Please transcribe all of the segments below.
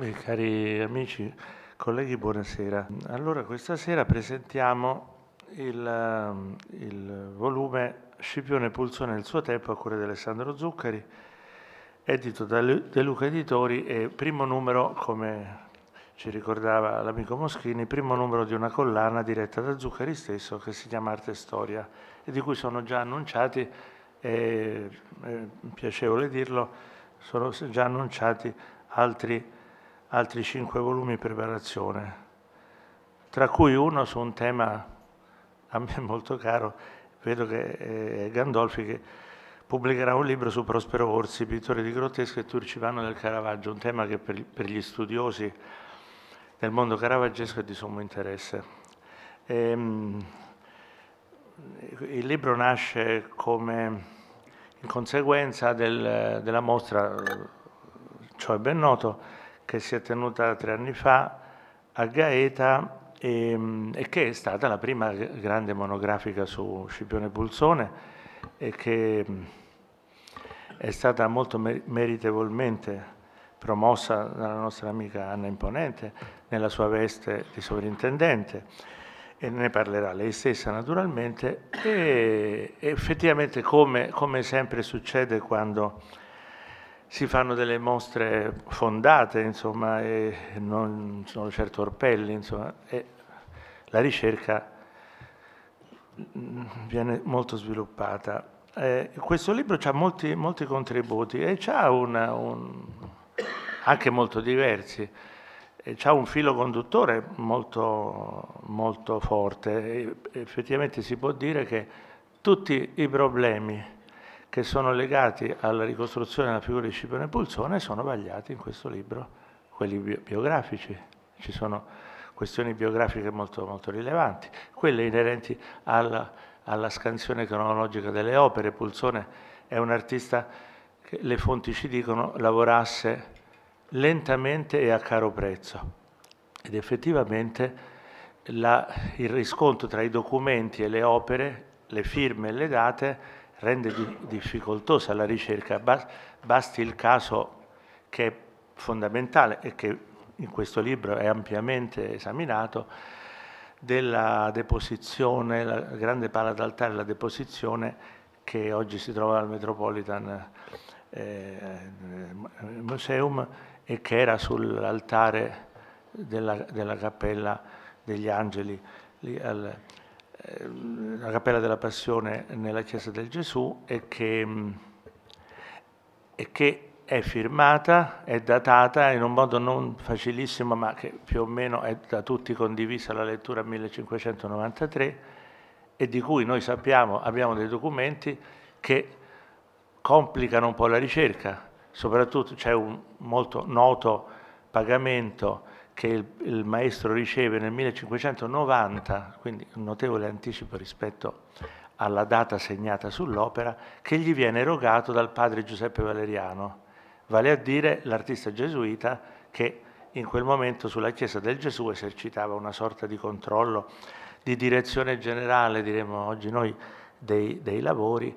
Eh, cari amici, colleghi, buonasera. Allora, questa sera presentiamo il, eh, il volume Scipione Pulso nel suo tempo a cura di Alessandro Zuccari, edito da De Luca Editori e primo numero, come ci ricordava l'amico Moschini, primo numero di una collana diretta da Zuccari stesso che si chiama Arte e Storia e di cui sono già annunciati, è, è eh, piacevole dirlo, sono già annunciati altri altri cinque volumi in preparazione, tra cui uno su un tema a me molto caro, vedo che eh, è Gandolfi che pubblicherà un libro su Prospero Orsi, pittore di grottesco e Turcivano del Caravaggio, un tema che per gli studiosi del mondo caravaggesco è di sommo interesse. Ehm, il libro nasce come in conseguenza del, della mostra, eh, ciò è ben noto, che si è tenuta tre anni fa a Gaeta e, e che è stata la prima grande monografica su Scipione Pulsone e che è stata molto meritevolmente promossa dalla nostra amica Anna Imponente nella sua veste di sovrintendente e ne parlerà lei stessa naturalmente e effettivamente come, come sempre succede quando si fanno delle mostre fondate, insomma, e non sono certo orpelli, insomma, e la ricerca mm, viene molto sviluppata. Eh, questo libro ha molti, molti, contributi e ha un, anche molto diversi. Ha un filo conduttore molto, molto forte. E effettivamente si può dire che tutti i problemi che sono legati alla ricostruzione della figura di Scipione e sono vagliati in questo libro, quelli bi biografici. Ci sono questioni biografiche molto, molto rilevanti, quelle inerenti alla, alla scansione cronologica delle opere. Pulzone è un artista che le fonti ci dicono lavorasse lentamente e a caro prezzo ed effettivamente la, il riscontro tra i documenti e le opere, le firme e le date rende di difficoltosa la ricerca. Basti il caso che è fondamentale e che in questo libro è ampiamente esaminato, della deposizione, la grande pala d'altare, la deposizione che oggi si trova al Metropolitan eh, eh, Museum e che era sull'altare della, della, Cappella degli Angeli. Lì al, Ehm, la Cappella della Passione nella Chiesa del Gesù e che, e che, è firmata, è datata in un modo non facilissimo, ma che più o meno è da tutti condivisa la lettura 1593 e di cui noi sappiamo, abbiamo dei documenti che complicano un po' la ricerca, soprattutto c'è un molto noto pagamento che il, il, maestro riceve nel 1590, quindi un notevole anticipo rispetto alla data segnata sull'opera, che gli viene erogato dal padre Giuseppe Valeriano, vale a dire l'artista gesuita che in quel momento sulla Chiesa del Gesù esercitava una sorta di controllo, di direzione generale, diremmo oggi noi, dei, dei lavori,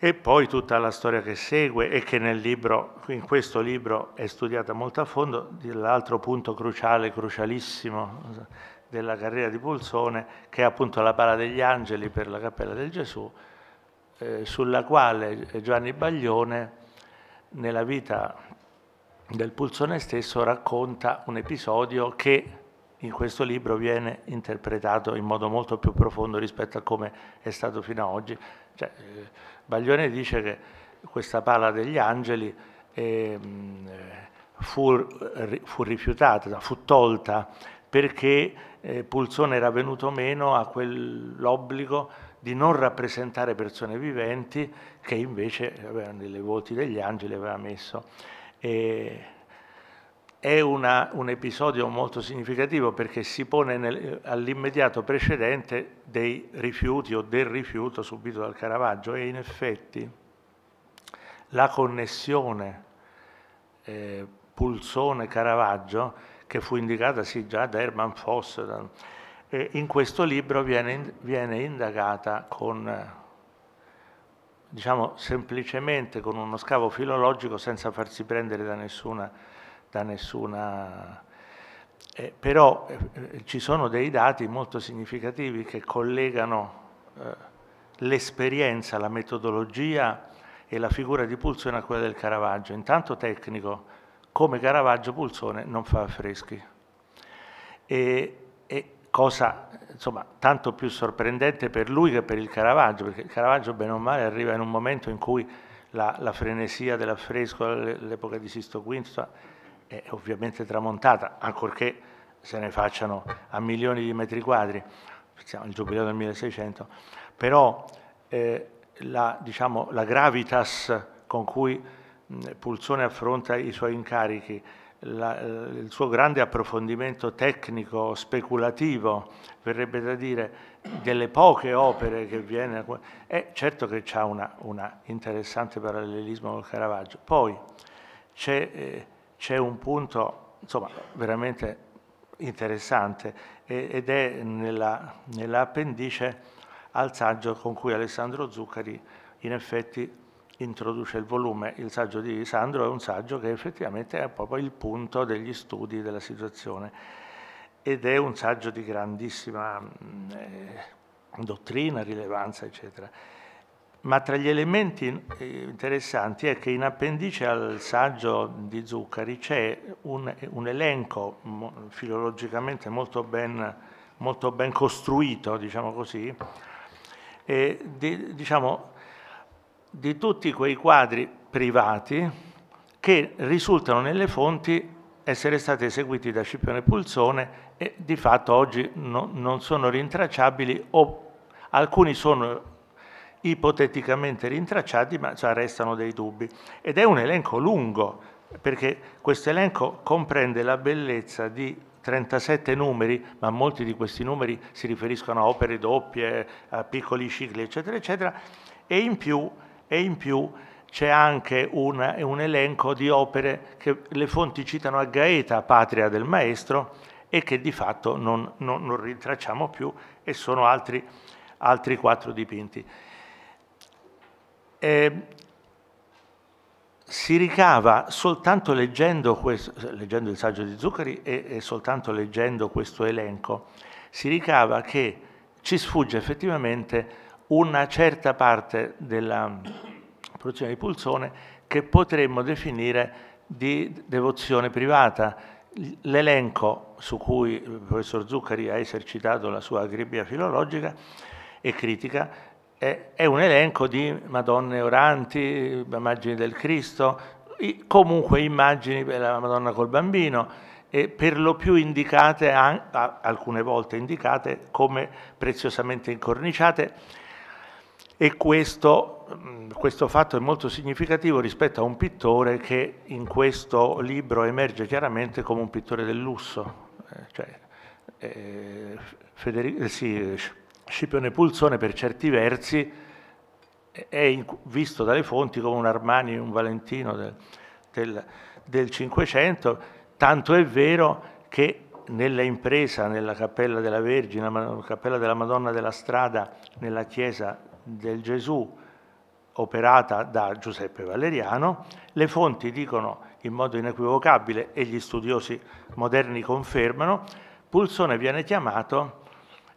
e poi tutta la storia che segue e che nel libro, in questo libro è studiata molto a fondo, l'altro punto cruciale, crucialissimo della carriera di Pulsone, che è appunto la Pala degli Angeli per la Cappella del Gesù, eh, sulla quale Giovanni Baglione nella vita del Pulsone stesso racconta un episodio che in questo libro viene interpretato in modo molto più profondo rispetto a come è stato fino ad oggi, cioè, Baglione dice che questa pala degli angeli eh, fu, fu, rifiutata, fu tolta perché eh, Pulzone era venuto meno a quell'obbligo di non rappresentare persone viventi che invece avevano delle voti degli angeli aveva messo. E eh, è una, un episodio molto significativo perché si pone all'immediato precedente dei rifiuti o del rifiuto subito dal Caravaggio e in effetti la connessione eh, Pulsone-Caravaggio che fu indicata sì, già da Herman Foss e eh, in questo libro viene, viene indagata con diciamo semplicemente con uno scavo filologico senza farsi prendere da nessuna da nessuna... Eh, però eh, ci sono dei dati molto significativi che collegano eh, l'esperienza, la metodologia e la figura di Pulsone a quella del Caravaggio. Intanto tecnico, come Caravaggio Pulsone non fa affreschi. E, e cosa insomma, tanto più sorprendente per lui che per il Caravaggio, perché il Caravaggio bene o male arriva in un momento in cui la, la frenesia dell'affresco, l'epoca di Sisto V, è ovviamente tramontata, ancorché se ne facciano a milioni di metri quadri, pensiamo al giubileo del 1600, però eh, la, diciamo, la, gravitas con cui mh, Pulzone affronta i suoi incarichi, la, eh, il suo grande approfondimento tecnico, speculativo, verrebbe da dire, delle poche opere che viene... È certo che c'è un interessante parallelismo con Caravaggio. Poi c'è... Eh, c'è un punto insomma, veramente interessante ed è nell'appendice al saggio con cui Alessandro Zuccari in effetti introduce il volume. Il saggio di Sandro è un saggio che effettivamente è proprio il punto degli studi della situazione ed è un saggio di grandissima eh, dottrina, rilevanza, eccetera. Ma tra gli elementi eh, interessanti è che in appendice al saggio di Zuccari c'è un, un elenco filologicamente molto ben, molto ben costruito, diciamo così, eh, di, diciamo, di tutti quei quadri privati che risultano nelle fonti essere stati eseguiti da Scipione Pulsone e di fatto oggi no, non sono rintracciabili o alcuni sono ipoteticamente rintracciati, ma cioè, restano dei dubbi. Ed è un elenco lungo, perché questo elenco comprende la bellezza di 37 numeri, ma molti di questi numeri si riferiscono a opere doppie, a piccoli cicli, eccetera, eccetera, e in più, e in più c'è anche un, un, elenco di opere che le fonti citano a Gaeta, patria del maestro, e che di fatto non, non, non rintracciamo più, e sono altri, altri quattro dipinti eh, si ricava soltanto leggendo, questo, leggendo, il saggio di Zuccari e, e soltanto leggendo questo elenco, si ricava che ci sfugge effettivamente una certa parte della mm, produzione di pulsone che potremmo definire di devozione privata. L'elenco su cui il professor Zuccari ha esercitato la sua acribia filologica e critica è un elenco di Madonne oranti, immagini del Cristo, comunque immagini della Madonna col bambino, e per lo più indicate, alcune volte indicate, come preziosamente incorniciate. E questo, mm, questo fatto è molto significativo rispetto a un pittore che in questo libro emerge chiaramente come un pittore del lusso. Eh, cioè, eh, Federico, eh, sì, eh, Scipione Pulzone per certi versi è visto dalle fonti come un Armani, un Valentino del, del, del 500, tanto è vero che nella impresa, nella Cappella della Vergine, la Cappella della Madonna della Strada, nella Chiesa del Gesù, operata da Giuseppe Valeriano, le fonti dicono in modo inequivocabile e gli studiosi moderni confermano, Pulsone viene chiamato,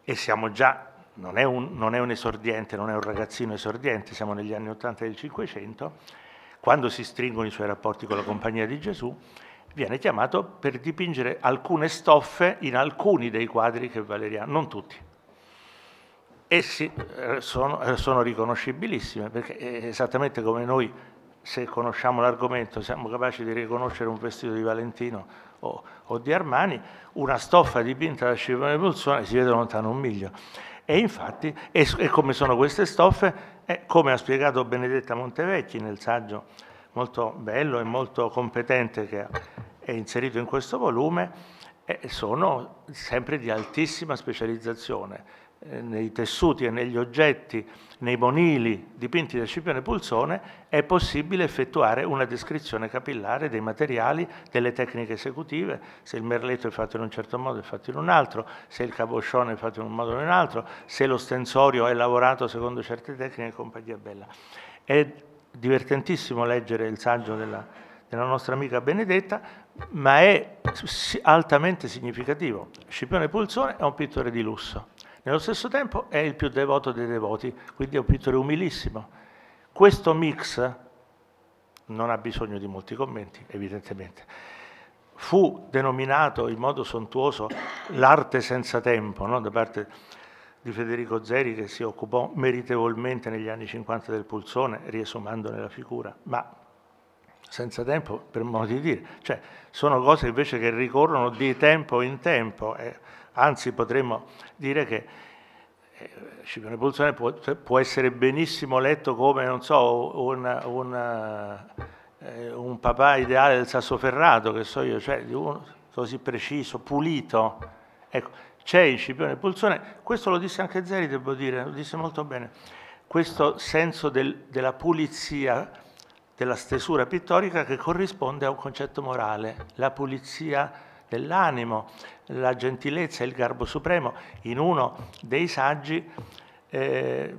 e siamo già non è, un, non è un esordiente, non è un ragazzino esordiente, siamo negli anni 80 del 500, quando si stringono i suoi rapporti con la compagnia di Gesù, viene chiamato per dipingere alcune stoffe in alcuni dei quadri che Valeriano, non tutti. Essi eh, sono, eh, sono riconoscibilissime, perché esattamente come noi, se conosciamo l'argomento, siamo capaci di riconoscere un vestito di Valentino o, o di Armani, una stoffa dipinta da Scipione Pulsone si vede lontano un miglio. E infatti, e, e come sono queste stoffe, eh, come ha spiegato Benedetta Montevecchi nel saggio molto bello e molto competente che è inserito in questo volume, eh, sono sempre di altissima specializzazione, eh, nei tessuti e negli oggetti, nei monili dipinti da Scipione Pulzone, è possibile effettuare una descrizione capillare dei materiali, delle tecniche esecutive, se il merletto è fatto in un certo modo è fatto in un altro, se il caboscione è fatto in un modo o in un altro, se lo stensorio è lavorato secondo certe tecniche e compagnia bella. È divertentissimo leggere il saggio della, della nostra amica Benedetta, ma è altamente significativo. Scipione Pulzone è un pittore di lusso nello stesso tempo è il più devoto dei devoti, quindi è un pittore umilissimo. Questo mix non ha bisogno di molti commenti, evidentemente. Fu denominato in modo sontuoso l'arte senza tempo, no? da parte di Federico Zeri che si occupò meritevolmente negli anni 50 del pulsone, riesumandone la figura, ma senza tempo per modo di dire. Cioè, sono cose invece che ricorrono di tempo in tempo. Eh Anzi potremmo dire che eh, Scipione Pulzone può, può, essere benissimo letto come, non so, un, un, eh, un papà ideale del Sassoferrato, che so io, cioè uno così preciso, pulito. Ecco, c'è in Scipione Pulzone, questo lo disse anche Zeri, devo dire, lo disse molto bene, questo senso del, della pulizia della stesura pittorica che corrisponde a un concetto morale, la pulizia dell'animo, la gentilezza e il garbo supremo, in uno dei saggi eh,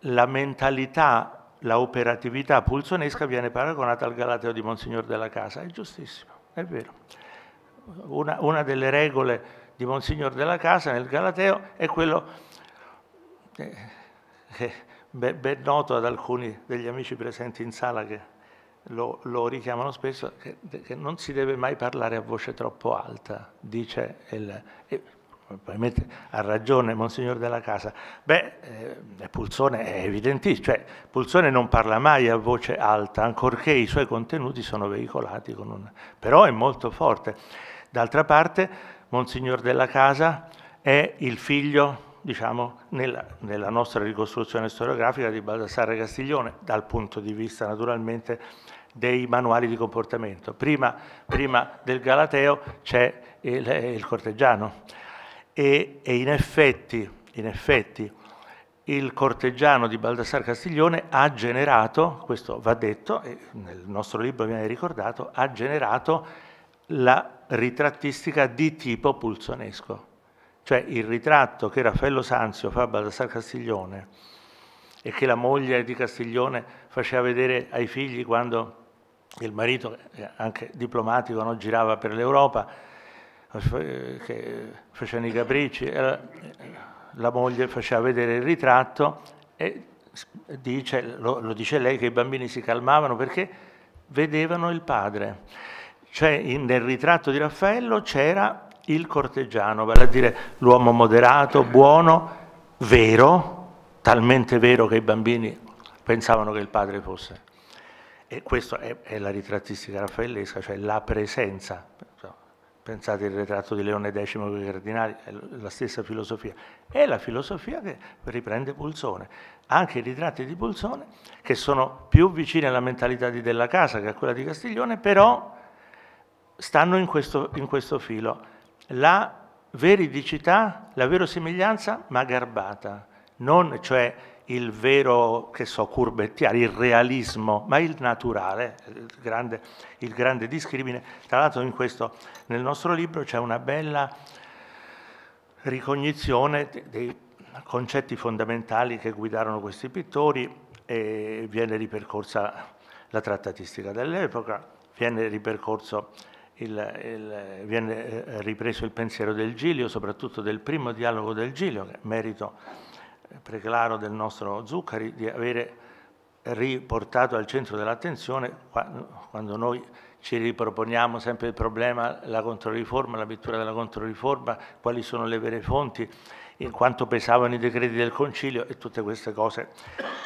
la mentalità, la operatività pulsonesca viene paragonata al Galateo di Monsignor della Casa. È giustissimo, è vero. Una, una delle regole di Monsignor della Casa nel Galateo è quello eh, eh, ben noto ad alcuni degli amici presenti in sala che lo, lo richiamano spesso, che, che, non si deve mai parlare a voce troppo alta, dice il... E, probabilmente ha ragione Monsignor della Casa, beh, eh, Pulzone è evidentissimo, cioè Pulzone non parla mai a voce alta, ancorché i suoi contenuti sono veicolati, con un... però è molto forte. D'altra parte, Monsignor della Casa è il figlio diciamo, nella, nella, nostra ricostruzione storiografica di Baldassarre Castiglione, dal punto di vista naturalmente dei manuali di comportamento. Prima, prima del Galateo c'è il, il, corteggiano e, e in, effetti, in effetti il corteggiano di Baldassarre Castiglione ha generato, questo va detto, nel nostro libro viene ricordato, ha generato la ritrattistica di tipo pulsonesco cioè il ritratto che Raffaello Sanzio fa a Baldassar Castiglione e che la moglie di Castiglione faceva vedere ai figli quando il marito, eh, anche diplomatico, no, girava per l'Europa, eh, che facevano i capricci, eh, la moglie faceva vedere il ritratto e dice, lo, lo dice lei che i bambini si calmavano perché vedevano il padre. Cioè nel ritratto di Raffaello c'era il cortegiano, vale a dire l'uomo moderato, buono, vero, talmente vero che i bambini pensavano che il padre fosse. E questa è, è, la ritrattistica raffaellesca, cioè la presenza. Pensate il ritratto di Leone X con i cardinali, è la stessa filosofia. È la filosofia che riprende Pulsone. Anche i ritratti di Pulsone, che sono più vicini alla mentalità di Della Casa che a quella di Castiglione, però stanno in questo, in questo filo la veridicità, la verosimiglianza, ma garbata, non cioè il vero, che so, curbettiare, il realismo, ma il naturale, il grande, il grande discrimine. Tra l'altro in questo, nel nostro libro c'è una bella ricognizione dei concetti fondamentali che guidarono questi pittori e viene ripercorsa la trattatistica dell'epoca, viene ripercorso il, il, viene eh, ripreso il pensiero del Giglio, soprattutto del primo dialogo del Giglio, merito eh, preclaro del nostro Zuccari di avere riportato al centro dell'attenzione quando noi ci riproponiamo sempre il problema, la controriforma, la pittura della controriforma, quali sono le vere fonti, in quanto pesavano i decreti del Concilio e tutte queste cose,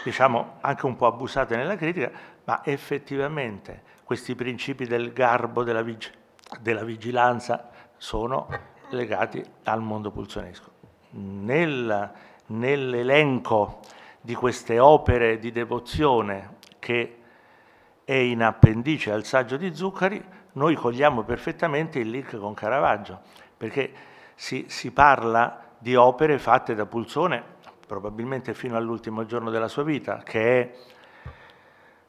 diciamo anche un po' abusate nella critica, ma effettivamente questi principi del garbo, della vigilanza, della vigilanza sono legati al mondo pulsionesco. Nel, nell'elenco di queste opere di devozione che è in appendice al saggio di Zuccari, noi cogliamo perfettamente il link con Caravaggio, perché si, si parla di opere fatte da Pulsone probabilmente fino all'ultimo giorno della sua vita, che è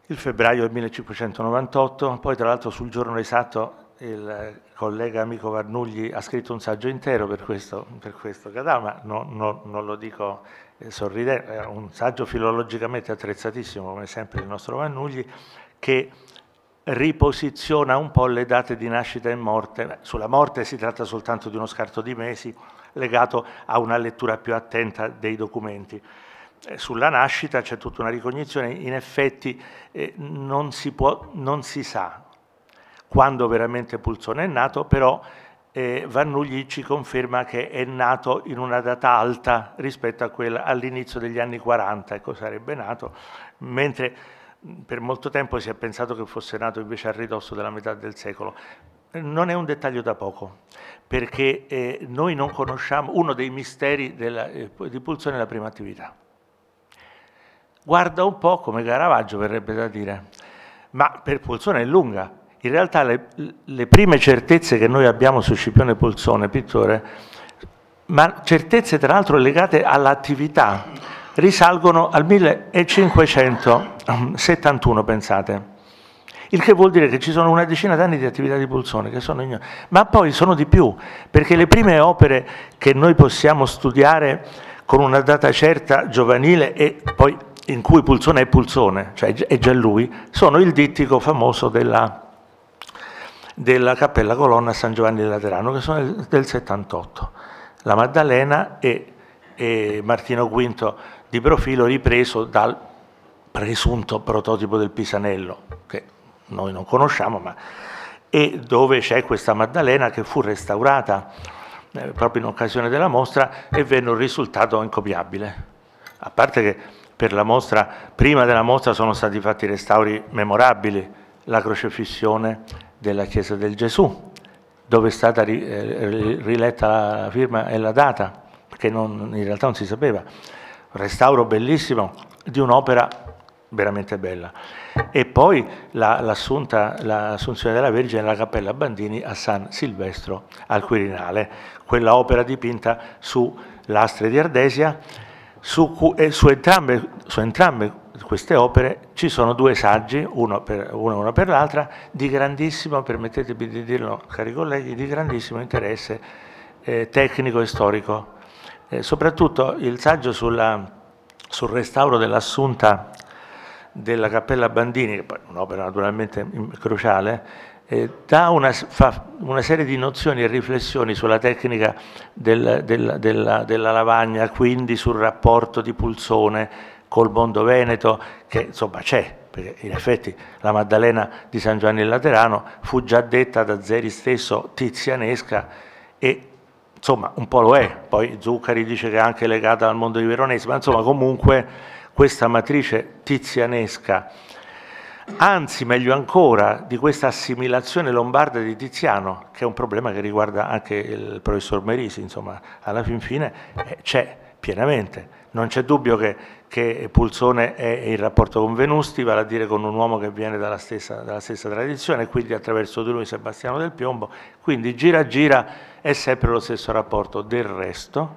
il febbraio del 1598, poi tra l'altro sul giorno esatto il collega amico Varnugli ha scritto un saggio intero per questo, per questo Gadama, no, no, non lo dico eh, sorridendo, è un saggio filologicamente attrezzatissimo, come sempre il nostro Varnugli, che riposiziona un po' le date di nascita e morte. Sulla morte si tratta soltanto di uno scarto di mesi legato a una lettura più attenta dei documenti. Eh, sulla nascita c'è tutta una ricognizione, in effetti eh, non, si può, non si sa quando veramente Pulzone è nato, però eh, Vannugli ci conferma che è nato in una data alta rispetto all'inizio degli anni 40, ecco, sarebbe nato, mentre per molto tempo si è pensato che fosse nato invece al ridosso della metà del secolo. Non è un dettaglio da poco, perché eh, noi non conosciamo uno dei misteri della, eh, di Pulzone è la prima attività. Guarda un po' come Caravaggio verrebbe da dire, ma per Pulzone è lunga, in realtà le, le prime certezze che noi abbiamo su Scipione Polzone, pittore, ma certezze tra l'altro legate all'attività, risalgono al 1571, ehm, pensate. Il che vuol dire che ci sono una decina d'anni di attività di Pulsone che sono ignorate, ma poi sono di più, perché le prime opere che noi possiamo studiare con una data certa giovanile e poi in cui Pulsone è Pulsone, cioè è già lui, sono il dittico famoso della della Cappella Colonna San Giovanni del Laterano, che sono del 78. La Maddalena e, e Martino V di profilo ripreso dal presunto prototipo del Pisanello, che noi non conosciamo, ma e dove c'è questa Maddalena che fu restaurata eh, proprio in occasione della mostra e venne un risultato incopiabile. A parte che per la mostra, prima della mostra sono stati fatti restauri memorabili, la crocefissione della Chiesa del Gesù, dove è stata eh, riletta la firma e la data, perché non, in realtà non si sapeva. restauro bellissimo di un'opera veramente bella. E poi la, l'assunzione della Vergine nella Cappella Bandini a San Silvestro al Quirinale, quella opera dipinta su lastre di Ardesia su, eh, su, entrambe, su, entrambe, queste opere ci sono due saggi, uno per, uno, uno per l'altra, di grandissimo, permettetemi di dirlo cari colleghi, di grandissimo interesse eh, tecnico e storico. Eh, soprattutto il saggio sulla, sul restauro dell'assunta della Cappella Bandini, un'opera naturalmente cruciale, eh, una, fa una serie di nozioni e riflessioni sulla tecnica del, del, della, della lavagna, quindi sul rapporto di Pulsone col mondo veneto, che insomma c'è, perché in effetti la Maddalena di San Giovanni il Laterano fu già detta da Zeri stesso tizianesca e insomma un po' lo è, poi Zuccari dice che è anche legata al mondo di Veronese, ma insomma comunque questa matrice tizianesca anzi meglio ancora di questa assimilazione lombarda di Tiziano, che è un problema che riguarda anche il professor Merisi, insomma alla fin fine eh, c'è pienamente. Non c'è dubbio che, che, Pulzone è in rapporto con Venusti, vale a dire con un uomo che viene dalla stessa, dalla stessa tradizione, quindi attraverso di lui Sebastiano del Piombo, quindi gira gira è sempre lo stesso rapporto. Del resto,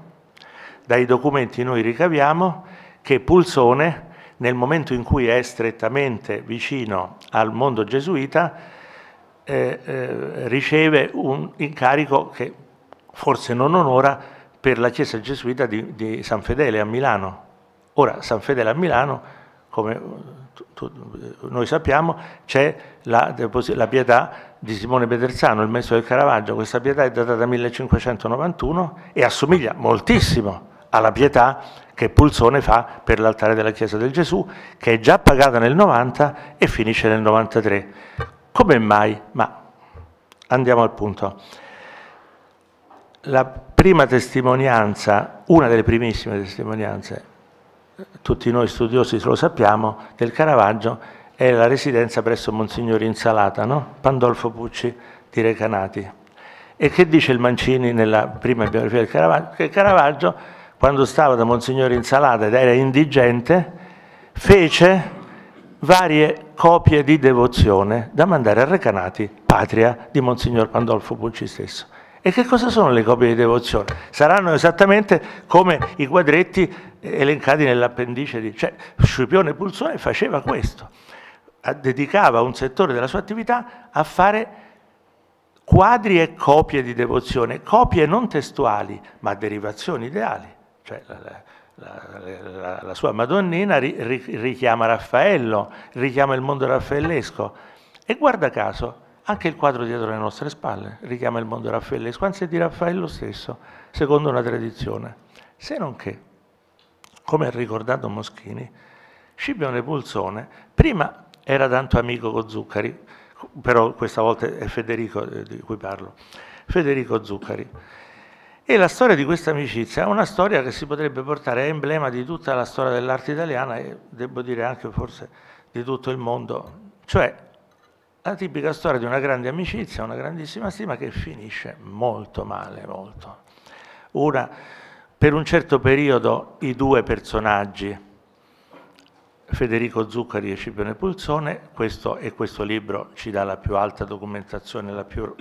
dai documenti noi ricaviamo che Pulsone nel momento in cui è strettamente vicino al mondo gesuita, eh, eh, riceve un incarico che forse non onora per la chiesa gesuita di, di San Fedele a Milano. Ora, San Fedele a Milano, come noi sappiamo, c'è la, la, pietà di Simone Pederzano, il maestro del Caravaggio. Questa pietà è data datata 1591 e assomiglia moltissimo alla pietà che Pulsone fa per l'altare della Chiesa del Gesù, che è già pagata nel 90 e finisce nel 93. Come mai? Ma andiamo al punto. La prima testimonianza, una delle primissime testimonianze, tutti noi studiosi lo sappiamo, del Caravaggio è la residenza presso Monsignore Insalata, no? Pandolfo Pucci di Recanati. E che dice il Mancini nella prima biografia del Caravaggio? Che Caravaggio quando stava da Monsignore Insalata ed era indigente, fece varie copie di devozione da mandare a Recanati, patria di Monsignor Pandolfo Pucci stesso. E che cosa sono le copie di devozione? Saranno esattamente come i quadretti elencati nell'appendice di... Cioè, Scipione Pulsone faceva questo, dedicava un settore della sua attività a fare quadri e copie di devozione, copie non testuali, ma derivazioni ideali. Cioè, la, la, la, sua Madonnina richiama Raffaello, richiama il mondo raffaellesco. E guarda caso, anche il quadro dietro le nostre spalle richiama il mondo raffaellesco, anzi è di Raffaello stesso, secondo una tradizione. Se non che, come ha ricordato Moschini, Scipione Pulsone prima era tanto amico con Zuccari, però questa volta è Federico eh, di cui parlo, Federico Zuccari, e la storia di questa amicizia è una storia che si potrebbe portare, a emblema di tutta la storia dell'arte italiana e devo dire anche forse di tutto il mondo. Cioè la tipica storia di una grande amicizia, una grandissima stima che finisce molto male, molto. Una, per un certo periodo i due personaggi, Federico Zuccari e Scipione Pulzone, questo, e questo libro ci dà la più alta documentazione, la più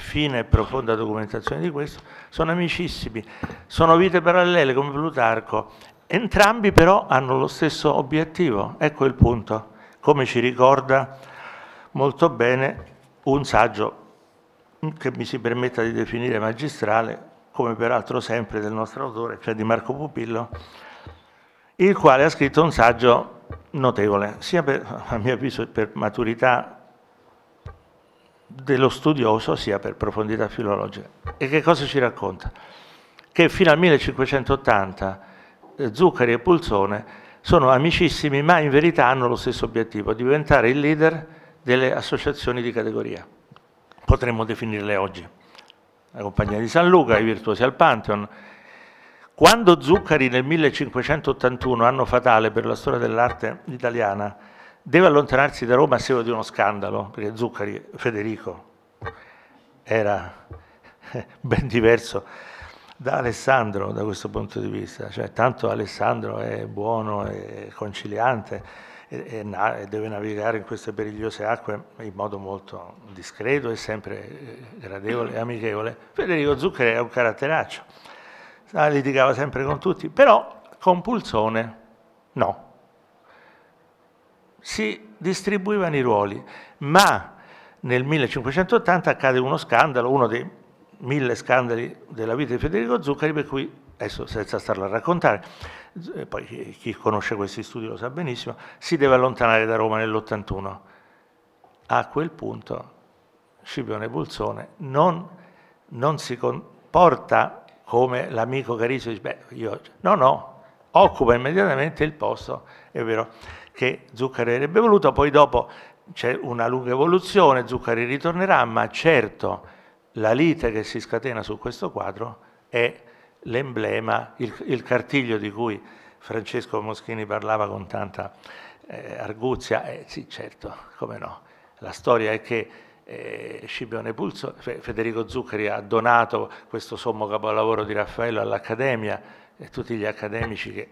fine e profonda documentazione di questo, sono amicissimi, sono vite parallele come Plutarco, entrambi però hanno lo stesso obiettivo, ecco il punto, come ci ricorda molto bene un saggio che mi si permetta di definire magistrale, come peraltro sempre del nostro autore, cioè di Marco Pupillo, il quale ha scritto un saggio notevole, sia per, a mio avviso per maturità dello studioso sia per profondità filologica. E che cosa ci racconta? Che fino al 1580 eh, Zuccari e Pulzone sono amicissimi, ma in verità hanno lo stesso obiettivo, diventare il leader delle associazioni di categoria. Potremmo definirle oggi. La Compagnia di San Luca, i Virtuosi al Pantheon. Quando Zuccari nel 1581, anno fatale per la storia dell'arte italiana, deve allontanarsi da Roma a seguito di uno scandalo, perché Zuccari, Federico, era ben diverso da Alessandro da questo punto di vista, cioè tanto Alessandro è buono e conciliante e, e, deve navigare in queste perigliose acque in modo molto discreto e sempre eh, gradevole e amichevole. Federico Zuccheri è un caratteraccio, litigava sempre con tutti, però con Pulsone no si distribuivano i ruoli, ma nel 1580 accade uno scandalo, uno dei mille scandali della vita di Federico Zuccari, per cui, adesso senza starlo a raccontare, eh, poi chi conosce questi studi lo sa benissimo, si deve allontanare da Roma nell'81. A quel punto Scipione Bulzone non, non si comporta come l'amico Cariso dice, beh, io, no, no, occupa immediatamente il posto, è vero che Zuccari avrebbe voluto, poi dopo c'è una lunga evoluzione, Zuccari ritornerà, ma certo la lite che si scatena su questo quadro è l'emblema, il, il cartiglio di cui Francesco Moschini parlava con tanta eh, arguzia, eh, sì certo, come no, la storia è che eh, Scipione Pulso, Federico Zuccari ha donato questo sommo capolavoro di Raffaello all'Accademia e tutti gli accademici che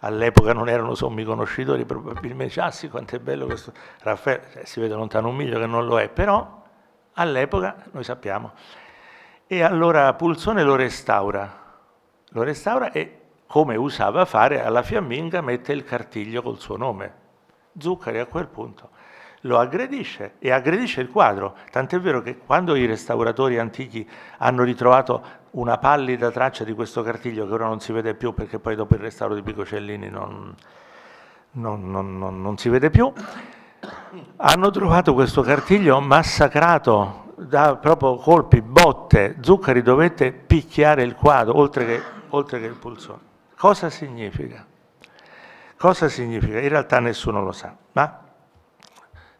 all'epoca non erano sommi conoscitori, probabilmente ah sì, quanto è bello questo Raffaello, cioè, si vede lontano un miglio che non lo è, però all'epoca noi sappiamo. E allora Pulzone lo restaura, lo restaura e come usava a fare alla fiamminga mette il cartiglio col suo nome. Zuccari a quel punto lo aggredisce e aggredisce il quadro, tant'è vero che quando i restauratori antichi hanno ritrovato una pallida traccia di questo cartiglio che ora non si vede più perché poi dopo il restauro di Picocellini non, non, non, non si vede più. Hanno trovato questo cartiglio massacrato da proprio colpi, botte, Zuccari dovette picchiare il quadro oltre che, oltre che il pulsone. Cosa significa? Cosa significa? In realtà nessuno lo sa, ma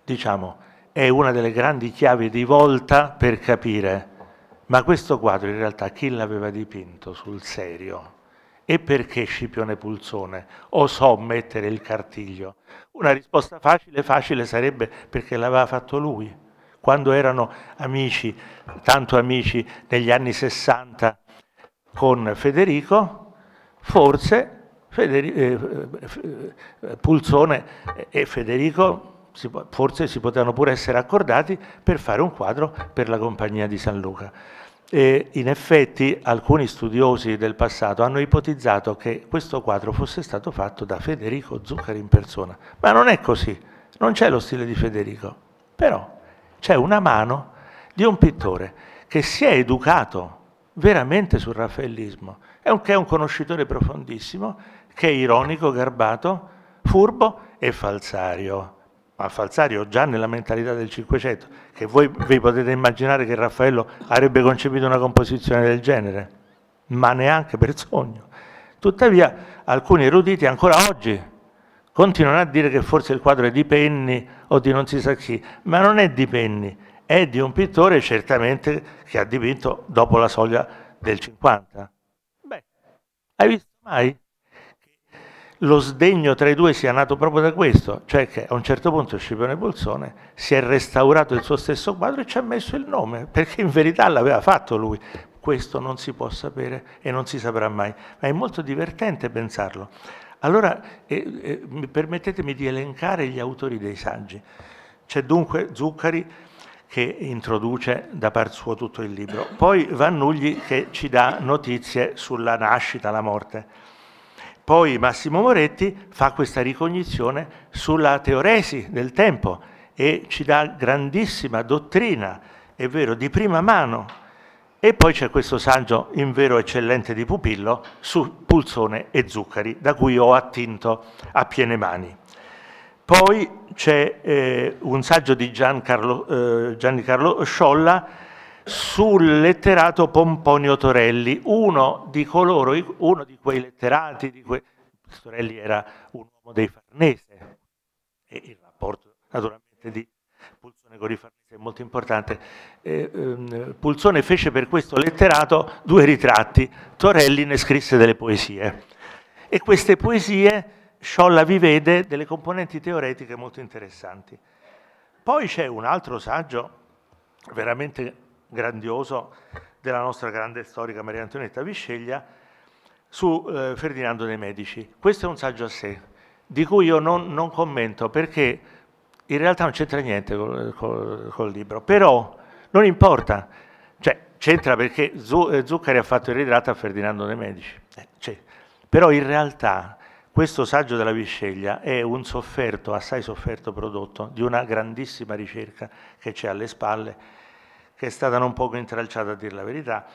diciamo è una delle grandi chiavi di volta per capire ma questo quadro in realtà chi l'aveva dipinto sul serio? E perché Scipione Pulzone osò mettere il cartiglio? Una risposta facile, facile sarebbe perché l'aveva fatto lui. Quando erano amici, tanto amici, negli anni 60 con Federico, forse Federico, eh, Pulzone e Federico si, forse si potevano pure essere accordati per fare un quadro per la compagnia di San Luca. E in effetti alcuni studiosi del passato hanno ipotizzato che questo quadro fosse stato fatto da Federico Zuccari in persona, ma non è così, non c'è lo stile di Federico, però c'è una mano di un pittore che si è educato veramente sul raffaellismo, è un, che è un conoscitore profondissimo, che è ironico, garbato, furbo e falsario ma Falsario già nella mentalità del Cinquecento, che voi vi potete immaginare che Raffaello avrebbe concepito una composizione del genere, ma neanche per sogno. Tuttavia alcuni eruditi ancora oggi continuano a dire che forse il quadro è di Penny o di non si sa chi, ma non è di Penny, è di un pittore certamente che ha dipinto dopo la soglia del 50. Beh, hai visto mai? lo sdegno tra i due sia nato proprio da questo, cioè che a un certo punto Scipione Bolzone si è restaurato il suo stesso quadro e ci ha messo il nome, perché in verità l'aveva fatto lui. Questo non si può sapere e non si saprà mai, ma è molto divertente pensarlo. Allora, eh, eh, permettetemi di elencare gli autori dei saggi. C'è dunque Zuccari che introduce da par suo tutto il libro, poi Vannugli che ci dà notizie sulla nascita, la morte. Poi Massimo Moretti fa questa ricognizione sulla teoresi del tempo e ci dà grandissima dottrina, è vero, di prima mano. E poi c'è questo saggio in vero eccellente di Pupillo su Pulsone e Zuccari, da cui ho attinto a piene mani. Poi c'è eh, un saggio di Gian eh, Gianni Carlo Sciolla sul letterato Pomponio Torelli, uno di coloro, uno di quei letterati, di quei... Torelli era un uomo dei Farnese e il rapporto naturalmente di Pulzone con i Farnese è molto importante. E, um, ehm, Pulzone fece per questo letterato due ritratti, Torelli ne scrisse delle poesie e queste poesie Sciolla vi vede delle componenti teoretiche molto interessanti. Poi c'è un altro saggio veramente grandioso della nostra grande storica Maria Antonietta Visceglia su eh, Ferdinando dei Medici. Questo è un saggio a sé, di cui io non, non commento perché in realtà non c'entra niente col, col, col, libro, però non importa, cioè c'entra perché eh, Zuccari ha fatto il ritratto a Ferdinando dei Medici, eh, però in realtà questo saggio della Visceglia è un sofferto, assai sofferto prodotto di una grandissima ricerca che c'è alle spalle che è stata non poco intralciata a dire la verità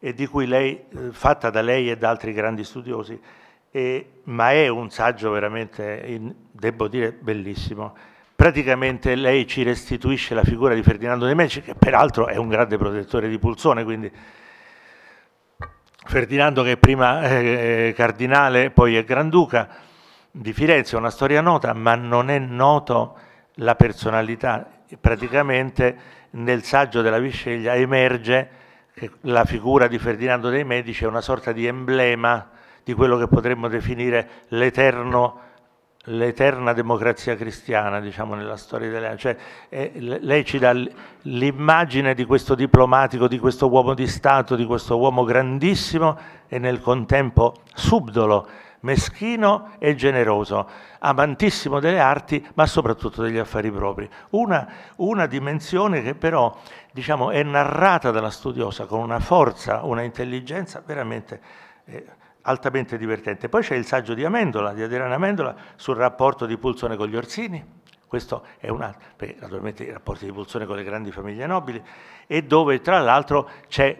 e di cui lei, eh, fatta da lei e da altri grandi studiosi, e, ma è un saggio veramente, in, devo dire, bellissimo. Praticamente lei ci restituisce la figura di Ferdinando de' Medici, che peraltro è un grande protettore di Pulzone, quindi Ferdinando che prima eh, eh, cardinale, poi è granduca di Firenze, è una storia nota, ma non è noto la personalità, praticamente nel saggio della Visceglia emerge che la figura di Ferdinando dei Medici è una sorta di emblema di quello che potremmo definire l'eterna democrazia cristiana, diciamo, nella storia italiana. Cioè, eh, lei ci dà l'immagine di questo diplomatico, di questo uomo di Stato, di questo uomo grandissimo e nel contempo subdolo, meschino e generoso, amantissimo delle arti ma soprattutto degli affari propri. Una, una dimensione che però diciamo, è narrata dalla studiosa con una forza, una intelligenza veramente... Eh, altamente divertente. Poi c'è il saggio di Amendola, di Adriana Amendola, sul rapporto di Pulzone con gli Orsini, questo è un altro, perché naturalmente i rapporti di pulsione con le grandi famiglie nobili, e dove tra l'altro c'è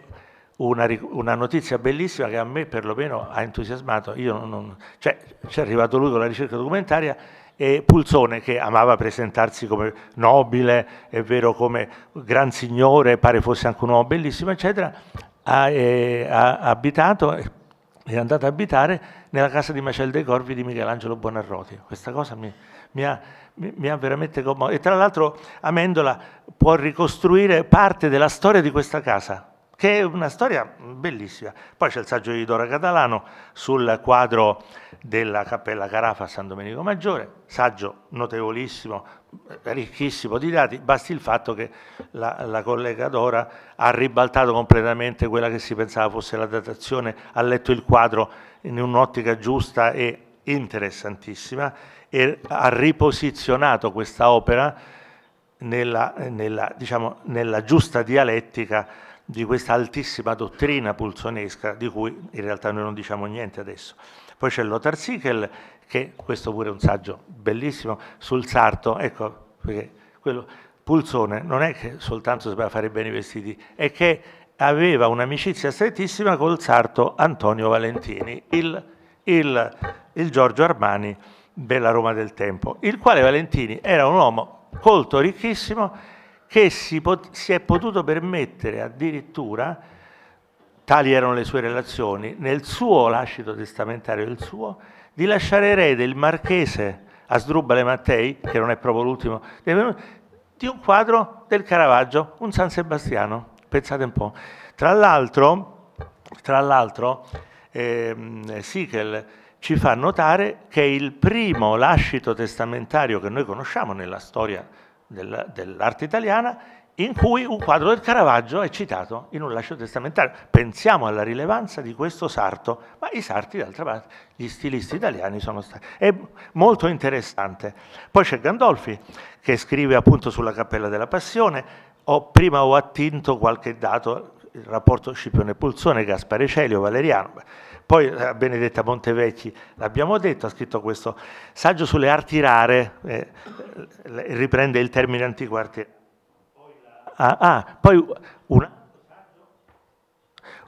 una, una, notizia bellissima che a me perlomeno ha entusiasmato. Non, cioè, ci arrivato lui con la ricerca documentaria e Pulzone che amava presentarsi come nobile, è vero, come gran signore, pare fosse anche un uomo bellissimo, eccetera, ha, eh, ha abitato, è andato a abitare nella casa di Macel dei Corvi di Michelangelo Buonarroti. Questa cosa mi, mi ha mi ha veramente commosso. E tra l'altro Amendola può ricostruire parte della storia di questa casa, che è una storia bellissima. Poi c'è il saggio di Dora Catalano sul quadro della Cappella Carafa a San Domenico Maggiore, saggio notevolissimo, ricchissimo di dati, basti il fatto che la, la, collega Dora ha ribaltato completamente quella che si pensava fosse la datazione, ha letto il quadro in un'ottica giusta e interessantissima e ha riposizionato questa opera nella, nella, diciamo, nella giusta dialettica di questa altissima dottrina pulsonesca di cui in realtà noi non diciamo niente adesso. Poi c'è Lothar Sickel, che questo pure è un saggio bellissimo, sul sarto, ecco, perché quello Pulsone non è che soltanto sapeva fare bene i vestiti, è che aveva un'amicizia strettissima col sarto Antonio Valentini, il, il, il Giorgio Armani della Roma del tempo, il quale Valentini era un uomo colto, ricchissimo, che si, si è potuto permettere addirittura, tali erano le sue relazioni, nel suo lascito testamentario, il suo, di lasciare erede il marchese Asdrubale Mattei, che non è proprio l'ultimo, di un quadro del Caravaggio, un San Sebastiano, pensate un po'. Tra l'altro, tra l'altro ehm, Sichel ci fa notare che il primo lascito testamentario che noi conosciamo nella storia dell'arte italiana in cui un quadro del Caravaggio è citato in un lascio testamentario. Pensiamo alla rilevanza di questo sarto, ma i sarti d'altra parte, gli stilisti italiani sono stati. È molto interessante. Poi c'è Gandolfi che scrive appunto sulla Cappella della Passione, ho, prima ho attinto qualche dato, il rapporto Scipione Pulzone, Gaspare Celio, Valeriano. Poi eh, Benedetta Montevecchi, l'abbiamo detto, ha scritto questo saggio sulle arti rare, eh, eh riprende il termine antico arte. Ah, ah, poi un,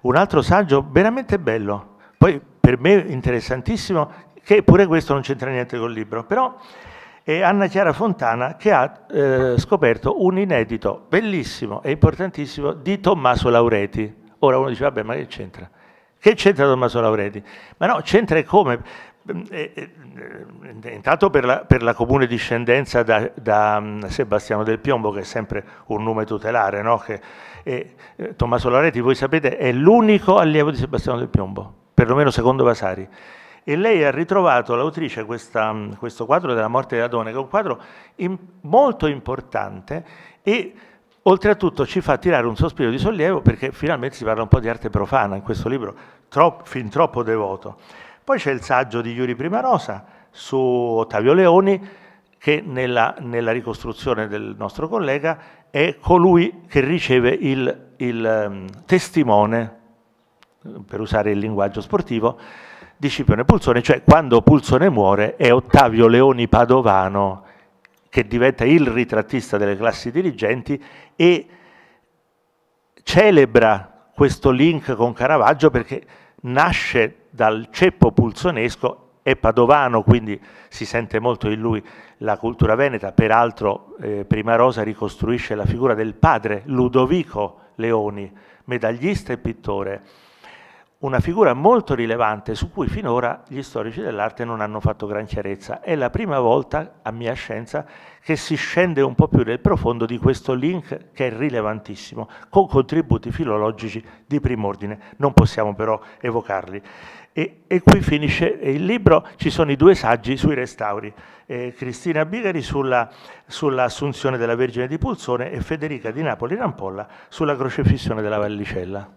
un altro saggio veramente bello, poi per me interessantissimo, che pure questo non c'entra niente col libro, però è Anna Chiara Fontana che ha eh, scoperto un inedito bellissimo e importantissimo di Tommaso Laureti. Ora uno dice, vabbè, ma che c'entra? Che c'entra Tommaso Laurenti? Ma no, c'entra e come? Mm, eh, eh, eh, intanto per la, per la, comune discendenza da, da mm, Sebastiano del Piombo, che è sempre un nome tutelare, no? che, eh, Tommaso Laurenti, voi sapete, è l'unico allievo di Sebastiano del Piombo, perlomeno secondo Vasari. E lei ha ritrovato, l'autrice, questa, mm, questo quadro della morte di Adone, che è un quadro in, molto importante e Oltretutto ci fa tirare un sospiro di sollievo perché finalmente si parla un po' di arte profana in questo libro, troppo, fin troppo devoto. Poi c'è il saggio di Iuri Primarosa su Ottavio Leoni che nella, nella ricostruzione del nostro collega è colui che riceve il, il um, testimone, per usare il linguaggio sportivo, di Scipione Pulzone, cioè quando Pulzone muore è Ottavio Leoni Padovano che diventa il ritrattista delle classi dirigenti e celebra questo link con Caravaggio perché nasce dal ceppo pulzonesco, è padovano, quindi si sente molto in lui la cultura veneta, peraltro eh, Prima Rosa ricostruisce la figura del padre Ludovico Leoni, medagliista e pittore, una figura molto rilevante su cui finora gli storici dell'arte non hanno fatto gran chiarezza. È la prima volta, a mia scienza, che si scende un po' più nel profondo di questo link che è rilevantissimo, con contributi filologici di prim'ordine. Non possiamo però evocarli. E, e, qui finisce il libro, ci sono i due saggi sui restauri, eh, Cristina Bigari sull'assunzione sulla della Vergine di Pulsone e Federica di Napoli Rampolla sulla crocefissione della Vallicella.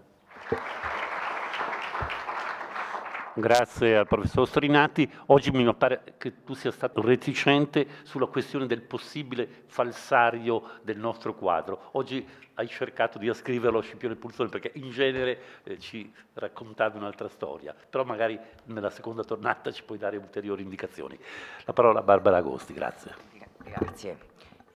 Grazie al professor Strinati. Oggi mi pare che tu sia stato reticente sulla questione del possibile falsario del nostro quadro. Oggi hai cercato di ascriverlo a Scipione Pulsone perché in genere eh, ci raccontavi un'altra storia, però magari nella seconda tornata ci puoi dare ulteriori indicazioni. La parola a Barbara Agosti, grazie. Grazie.